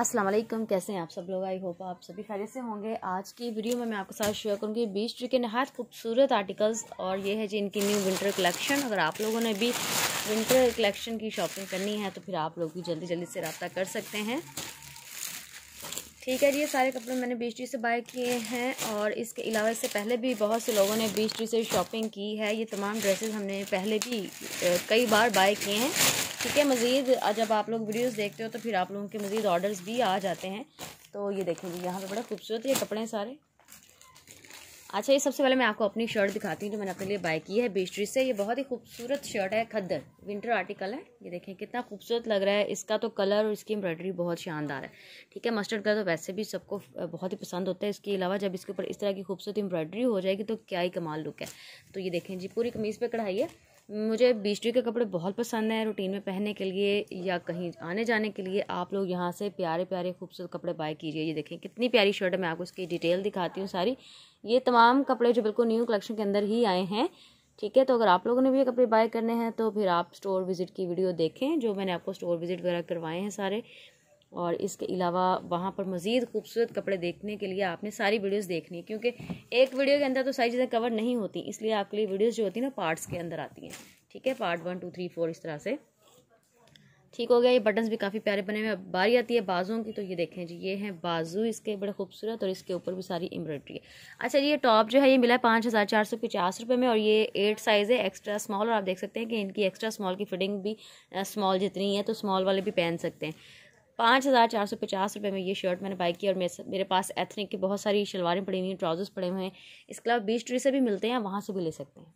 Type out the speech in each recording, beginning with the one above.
अस्सलाम वालेकुम कैसे हैं आप सब लोग आई होप आप सभी खैर से होंगे आज की वीडियो में मैं आपके साथ शेयर करूंगी बीस ट्री के नहायत खूबसूरत आर्टिकल्स और ये है जी इनकी न्यू विंटर कलेक्शन अगर आप लोगों ने भी विंटर कलेक्शन की शॉपिंग करनी है तो फिर आप लोग भी जल्दी जल्दी से रबता कर सकते हैं ठीक है जी ये सारे कपड़े मैंने बीस से बाय किए हैं और इसके अलावा इससे पहले भी बहुत से लोगों ने बीस ट्री से शॉपिंग की है ये तमाम ड्रेसेस हमने पहले भी कई बार बाय किए हैं ठीक है मज़ीद जब आप लोग वीडियोस देखते हो तो फिर आप लोगों के मज़ीद ऑर्डर्स भी आ जाते हैं तो ये देखें जी यहाँ पे बड़ा खूबसूरत ये कपड़े हैं सारे अच्छा ये सबसे पहले मैं आपको अपनी शर्ट दिखाती हूँ जो मैंने अपने लिए बाय की है बेस्ट्री से ये बहुत ही खूबसूरत शर्ट है खद्दर विंटर आर्टिकल है ये देखें कितना खूबसूरत लग रहा है इसका तो कलर और इसकी एम्ब्रॉयडरी बहुत शानदार है ठीक है मस्टर्ड कलर तो वैसे भी सबको बहुत ही पसंद होता है इसके अलावा जब इसके ऊपर इस तरह की खूबसूरत एम्ब्रॉयडरी हो जाएगी तो क्या ही कमाल लुक है तो ये देखें जी पूरी कमीज़ पर कढ़ाई है मुझे बीस्ट्री के कपड़े बहुत पसंद हैं रूटीन में पहनने के लिए या कहीं आने जाने के लिए आप लोग यहाँ से प्यारे प्यारे खूबसूरत कपड़े बाय कीजिए ये देखें कितनी प्यारी शर्ट है मैं आपको इसकी डिटेल दिखाती हूँ सारी ये तमाम कपड़े जो बिल्कुल न्यू कलेक्शन के अंदर ही आए हैं ठीक है तो अगर आप लोगों ने भी ये कपड़े बाय करने हैं तो फिर आप स्टोर विज़िट की वीडियो देखें जो मैंने आपको स्टोर विज़िट वगैरह करवाए हैं सारे और इसके अलावा वहाँ पर मज़ीद खूबसूरत कपड़े देखने के लिए आपने सारी वीडियोस देखनी है क्योंकि एक वीडियो के अंदर तो सारी चीज़ें कवर नहीं होती इसलिए आपके लिए वीडियोस जो होती है ना पार्ट्स के अंदर आती हैं ठीक है part one two three four इस तरह से ठीक हो गया ये बटन्स भी काफ़ी प्यारे बने हुए हैं बारी आती है बाजुओं की तो ये देखें जी ये हैं बाजू इसके बड़े खूबसूरत और इसके ऊपर भी सारी एम्ब्रॉयडरी है अच्छा ये टॉप जो है ये मिला है पाँच हज़ार चार सौ पचास रुपये में और ये एट साइज़ है एक्स्ट्रा स्मॉल और आप देख सकते हैं कि इनकी एक्स्ट्रा स्मॉल की फिटिंग भी स्मॉल जितनी है तो स्मॉल वाले भी पहन सकते हैं पाँच हज़ार चार सौ पचास रुपये में ये शर्ट मैंने बाई की और मेरे मेरे पास एथनिक की बहुत सारी शलवारें पड़ी हुई हैं ट्राउजर्स पड़े हुए हैं इसके अलावा बीच ट्री से भी मिलते हैं वहाँ से भी ले सकते हैं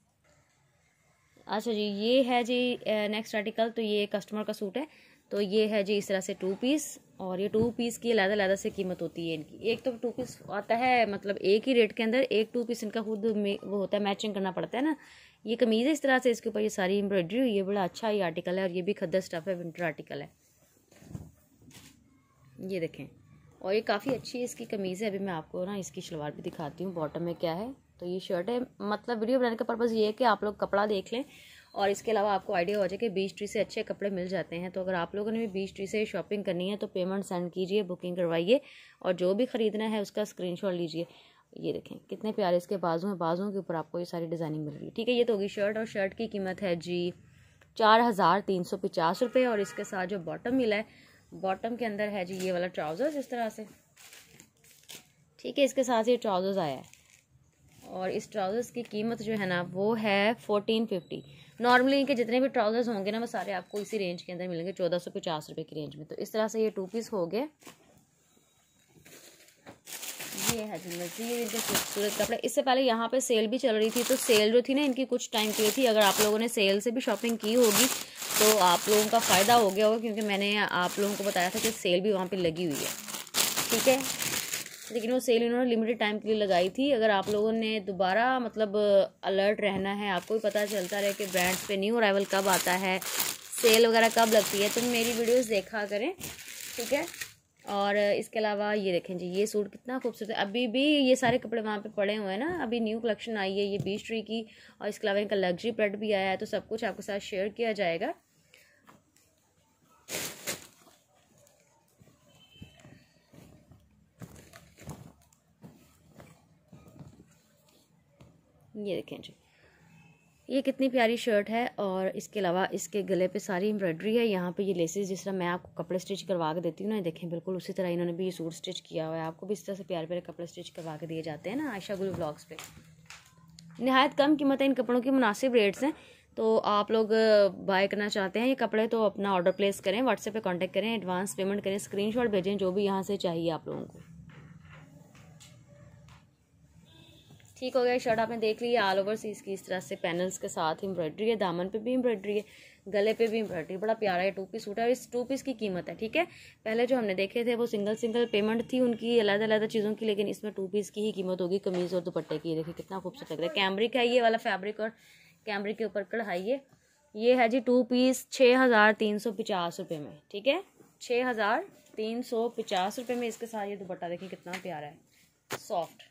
अच्छा जी ये है जी नेक्स्ट आर्टिकल तो ये कस्टमर का सूट है तो ये है जी इस तरह से टू पीस और ये टू पीस की अलहदा लादा से कीमत होती है इनकी एक तो टू पीस आता है मतलब एक ही रेट के अंदर एक टू पीस इनका खुद वो होता है मैचिंग करना पड़ता है ना ये कमीज़ है इस तरह से इसके ऊपर ये सारी एम्ब्रॉयडरी हुई है बड़ा अच्छा ये आर्टिकल है और ये भी खद्दर स्टफ़ है विंटर आर्टिकल है ये देखें और ये काफ़ी अच्छी इसकी कमीज़ है अभी मैं आपको ना इसकी शलवार भी दिखाती हूँ बॉटम में क्या है तो ये शर्ट है मतलब वीडियो बनाने का पर्पज़ ये है कि आप लोग कपड़ा देख लें और इसके अलावा आपको आइडिया हो जाए कि बीस ट्री से अच्छे कपड़े मिल जाते हैं तो अगर आप लोगों ने भी बीस ट्री से शॉपिंग करनी है तो पेमेंट सेंड कीजिए बुकिंग करवाइए और जो भी ख़रीदना है उसका स्क्रीनशॉट लीजिए ये देखें कितने प्यारे इसके बाजू हैं बाजुओं के ऊपर आपको ये सारी डिज़ाइनिंग मिल रही है ठीक है ये तो होगी शर्ट और शर्ट की कीमत है जी चार हज़ार तीन सौ पचास रुपये और इसके साथ जो बॉटम मिला है बॉटम के अंदर है जी ये वाला ट्राउज़र्स इस तरह से ठीक है इसके साथ ये ट्राउज़र्स आया है और इस ट्राउज़र्स की कीमत जो है ना वो है फोर्टीन फिफ्टी नॉर्मली इनके जितने भी ट्राउज़र्स होंगे ना वो सारे आपको इसी रेंज के अंदर मिलेंगे चौदह सौ पचास रुपये की रेंज में तो इस तरह से ये टू पीस हो गए ये है जी मज़ीद इनके खूबसूरत कपड़े इससे पहले यहाँ पे सेल भी चल रही थी तो सेल जो थी ना इनकी कुछ टाइम के थी अगर आप लोगों ने सेल से भी शॉपिंग की होगी तो आप लोगों का फ़ायदा हो गया होगा क्योंकि मैंने आप लोगों को बताया था कि सेल भी वहाँ पर लगी हुई है ठीक है लेकिन वो सेल इन्होंने लिमिटेड टाइम के लिए लगाई थी अगर आप लोगों ने दोबारा मतलब अलर्ट रहना है आपको भी पता चलता रहे कि ब्रांड्स पे न्यू अराइवल कब आता है सेल वगैरह कब लगती है तो मेरी वीडियोस देखा करें ठीक है और इसके अलावा ये देखें जी ये सूट कितना खूबसूरत है अभी भी ये सारे कपड़े वहाँ पर पड़े हुए हैं ना अभी न्यू कलेक्शन आई है ये बीस ट्री की और इसके अलावा इनका लग्जरी प्रोडक्ट भी आया है तो सब कुछ आपके साथ शेयर किया जाएगा ये देखें जी ये कितनी प्यारी शर्ट है और इसके अलावा इसके गले पे सारी एम्ब्रॉयडरी है यहाँ पे ये लेसेस जिस तरह मैं आपको कपड़े स्टिच करवा के देती हूँ ना देखें बिल्कुल उसी तरह इन्होंने भी ये सूट स्टिच किया हुआ है आपको भी इस तरह से प्यारे प्यारे कपड़े स्टिच करवा के दिए जाते हैं ना आयशा गुरु ब्लॉग्स पे नहायत कम कीमत है इन कपड़ों की मुनासिब रेट्स हैं तो आप लोग बाय करना चाहते हैं ये कपड़े तो अपना ऑर्डर प्लेस करें व्हाट्सएप पर कॉन्टैक्ट करें एडवांस पेमेंट करें स्क्रीन भेजें जो भी यहाँ से चाहिए आप लोगों को ठीक हो गया शर्ट आपने देख ली है ऑल ओवर सीज की इस तरह से पैनल्स के साथ एम्ब्रॉयडरी है दामन पे भी एम्ब्रॉयडरी है गले पे भी एम्ब्रॉयडरी बड़ा प्यारा है टू पीस सूट है और इस टू पीस की कीमत है ठीक है पहले जो हमने देखे थे वो सिंगल सिंगल पेमेंट थी उनकी अलग अलग चीज़ों की लेकिन इसमें टू पीस की ही कीमत होगी कमीज़ और दुपट्टे की देखिए कितना खूबसूरत लग रहा है कैमरिक है ये वाला फैब्रिक और कैमरिक के ऊपर कढ़ाई है ये है जी टू पीस छः हज़ार तीन सौ पचास रुपये में ठीक है छः हज़ार तीन सौ पचास रुपये में इसके साथ ये दुपट्टा देखिए कितना प्यारा है सॉफ्ट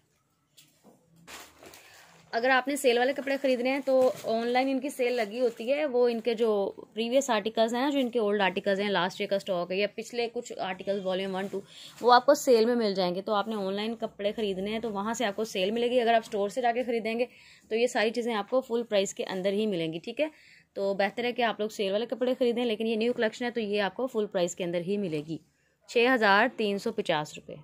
अगर आपने सेल वाले कपड़े खरीदने हैं तो ऑनलाइन इनकी सेल लगी होती है वो इनके जो प्रीवियस आर्टिकल्स हैं ना जो इनके ओल्ड आर्टिकल्स हैं लास्ट ईयर का स्टॉक है या पिछले कुछ आर्टिकल्स वॉल्यूम वन टू वो आपको सेल में मिल जाएंगे तो आपने ऑनलाइन कपड़े खरीदने हैं तो वहाँ से आपको सेल मिलेगी अगर आप स्टोर से जाके खरीदेंगे तो ये सारी चीज़ें आपको फुल प्राइस के अंदर ही मिलेंगी ठीक है तो बेहतर है कि आप लोग सेल वाले कपड़े खरीदें लेकिन ये न्यू कलेक्शन है तो ये आपको फुल प्राइस के अंदर ही मिलेगी छः हज़ार तीन सौ पचास रुपये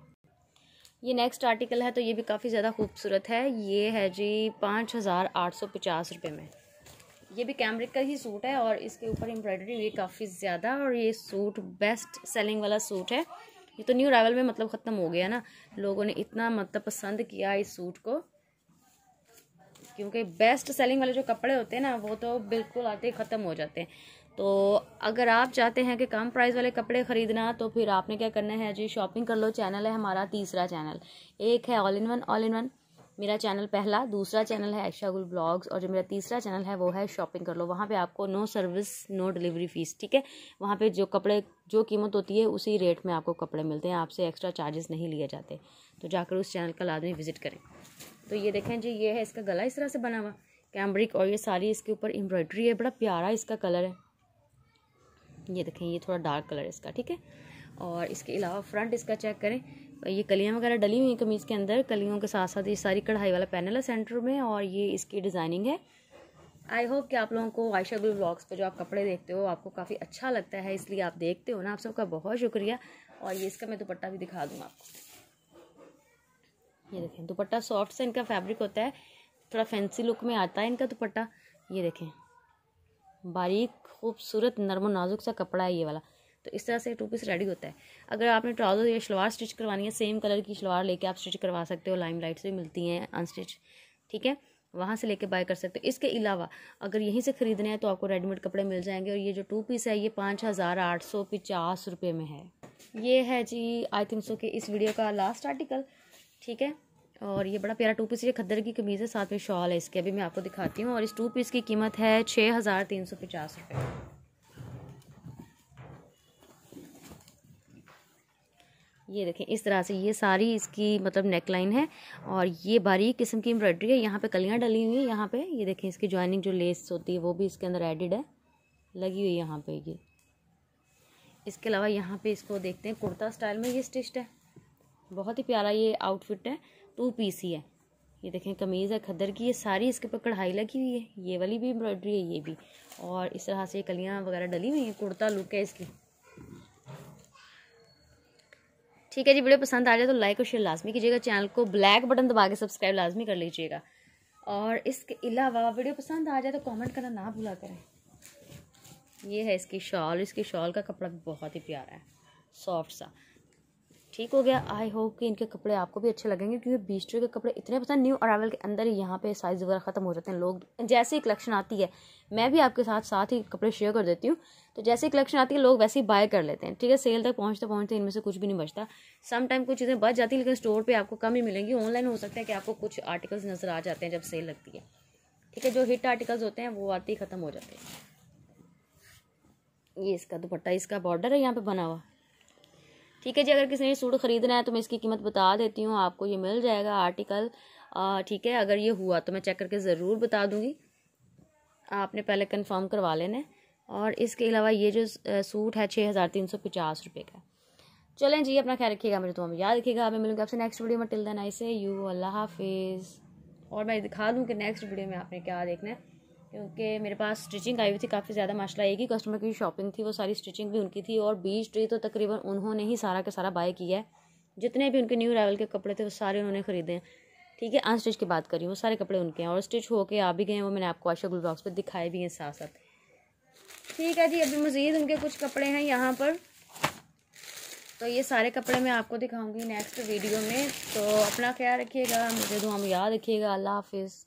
ये नेक्स्ट आर्टिकल है तो ये भी काफ़ी ज़्यादा खूबसूरत है ये है जी पाँच हज़ार आठ सौ पचास रुपये में ये भी कैमरिक का ही सूट है और इसके ऊपर एम्ब्रॉयडरी हुई काफ़ी ज़्यादा और ये सूट बेस्ट सेलिंग वाला सूट है ये तो न्यू रावल में मतलब ख़त्म हो गया ना लोगों ने इतना मतलब पसंद किया इस सूट को क्योंकि बेस्ट सेलिंग वाले जो कपड़े होते हैं ना वो तो बिल्कुल आते ही ख़त्म हो जाते हैं तो अगर आप चाहते हैं कि कम प्राइस वाले कपड़े ख़रीदना तो फिर आपने क्या करना है जी शॉपिंग कर लो चैनल है हमारा तीसरा चैनल एक है all in one all in one मेरा चैनल पहला दूसरा चैनल है ऐशा गुल ब्लॉग्स और जो मेरा तीसरा चैनल है वो है शॉपिंग कर लो वहाँ पे आपको no service no delivery fees ठीक है वहाँ पे जो कपड़े जो कीमत होती है उसी रेट में आपको कपड़े मिलते हैं आपसे एक्स्ट्रा चार्जेस नहीं लिए जाते तो जाकर उस चैनल का लादमी विजिट करें तो ये देखें जी ये है इसका गला इस तरह से बना हुआ कैम्ब्रिक और ये सारी इसके ऊपर एम्ब्रॉयड्री है बड़ा प्यारा इसका कलर है ये देखें ये थोड़ा डार्क कलर इसका ठीक है और इसके अलावा फ्रंट इसका चेक करें ये कलियाँ वगैरह डली हुई हैं कमीज़ के अंदर कलियों के साथ साथ ये सारी कढ़ाई वाला पैनल है सेंटर में और ये इसकी डिज़ाइनिंग है आई होप कि आप लोगों को आयशा गुल ब्लॉग्स पर जो आप कपड़े देखते हो आपको काफ़ी अच्छा लगता है इसलिए आप देखते हो ना आप सबका बहुत शुक्रिया और ये इसका मैं दुपट्टा भी दिखा दूँगा आपको ये देखें दुपट्टा सॉफ्ट से इनका फैब्रिक होता है थोड़ा फैंसी लुक में आता है इनका दुपट्टा ये देखें बारीक खूबसूरत नरम नाजुक सा कपड़ा है ये वाला तो इस तरह से टू पीस रेडी होता है अगर आपने ट्राउज़र या शलवार स्टिच करवानी है सेम कलर की शलवार लेके आप स्टिच करवा सकते हो लाइम लाइट से भी मिलती हैं अनस्टिच ठीक है वहाँ से लेके बाय कर सकते हो इसके अलावा अगर यहीं से ख़रीदने हैं तो आपको रेडीमेड कपड़े मिल जाएंगे और ये जो टू पीस है ये पाँच हज़ार आठ सौ पचास रुपये में है ये है जी आई थिंक सो कि इस वीडियो का लास्ट आर्टिकल ठीक है और ये बड़ा प्यारा टू पीस ये खद्दर की कमीज़ है साथ में शॉल है इसके अभी मैं आपको दिखाती हूँ और इस टू पीस की कीमत है छः हज़ार तीन सौ पचास रुपये ये देखें इस तरह से ये सारी इसकी मतलब नेक लाइन है और ये बारीक किस्म की एम्ब्रॉयडरी है यहाँ पे कलियाँ डली हुई हैं यहाँ पे ये देखें इसकी ज्वाइनिंग जो लेस होती है वो भी इसके अंदर एडिड है लगी हुई है यहाँ पे ये इसके अलावा यहाँ पे इसको देखते हैं कुर्ता स्टाइल में ये स्टिच्ड है बहुत ही प्यारा ये आउटफिट है टू पीस ही है ये देखें कमीज़ है खदर की ये सारी इसके ऊपर कढ़ाई लगी हुई है ये वाली भी एम्ब्रॉयडरी है ये भी और इस तरह से ये कलियाँ वगैरह डली हुई हैं कुर्ता लुक है इसकी ठीक है जी वीडियो पसंद आ जाए तो लाइक और शेयर लाजमी कीजिएगा चैनल को ब्लैक बटन दबा के सब्सक्राइब लाजमी कर लीजिएगा और इसके अलावा वीडियो पसंद आ जाए तो कमेंट करना ना भूला करें ये है इसकी शॉल इसकी शॉल का कपड़ा भी बहुत ही प्यारा है सॉफ्ट सा ठीक हो गया आई होप कि इनके कपड़े आपको भी अच्छे लगेंगे क्योंकि बीस्ट्री के कपड़े इतने पसंद न्यू अरावल के अंदर ही यहाँ पे साइज़ वगैरह ख़त्म हो जाते हैं लोग जैसे ही कलेक्शन आती है मैं भी आपके साथ साथ ही कपड़े शेयर कर देती हूँ तो जैसे ही कलेक्शन आती है लोग वैसे ही बाय कर लेते हैं ठीक है सेल तक पहुँचते पहुँचते इनमें से कुछ भी नहीं बचता सम टाइम कुछ चीज़ें बच जाती हैं लेकिन स्टोर पर आपको कम ही मिलेंगी ऑनलाइन हो सकता है कि आपको कुछ आर्टिकल्स नज़र आ जाते हैं जब सेल लगती है ठीक है जो हिट आर्टिकल्स होते हैं वो आते ही ख़त्म हो जाते हैं ये इसका दुपट्टा इसका बॉर्डर है यहाँ पर बना हुआ ठीक है जी अगर किसी ने सूट ख़रीदना है तो मैं इसकी कीमत बता देती हूँ आपको ये मिल जाएगा आर्टिकल ठीक है अगर ये हुआ तो मैं चेक करके ज़रूर बता दूँगी आपने पहले कंफर्म करवा लेना है और इसके अलावा ये जो सूट है छः हज़ार तीन सौ पचास रुपये का चलें जी अपना ख्याल रखिएगा मुझे तो याद रखिएगा मैं मिलूँगी आपसे नेक्स्ट वीडियो में till then I say you अल्लाह हाफिज़ और मैं दिखा दूँ कि नेक्स्ट वीडियो में आपने क्या देखना है क्योंकि मेरे पास स्टिचिंग आई हुई थी काफ़ी ज़्यादा माशाल्लाह एक ही कस्टमर की शॉपिंग थी वो सारी स्टिचिंग भी उनकी थी और बीस ट्री तो तकरीबन उन्होंने ही सारा का सारा बाय किया है जितने भी उनके न्यू रावल के कपड़े थे वो सारे उन्होंने ख़रीदे हैं ठीक है अनस्टिच की बात करी वो सारे कपड़े उनके हैं और स्टिच होके आ भी गए हैं वो मैंने आपको आशा गुल बॉक्स पर दिखाए भी हैं साथ साथ ठीक है जी अभी मज़ीद उनके कुछ कपड़े हैं यहाँ पर तो ये सारे कपड़े मैं आपको दिखाऊंगी नेक्स्ट वीडियो में तो अपना ख्याल रखिएगा मुझे दुआ हम याद रखिएगा अल्लाह हाफिज़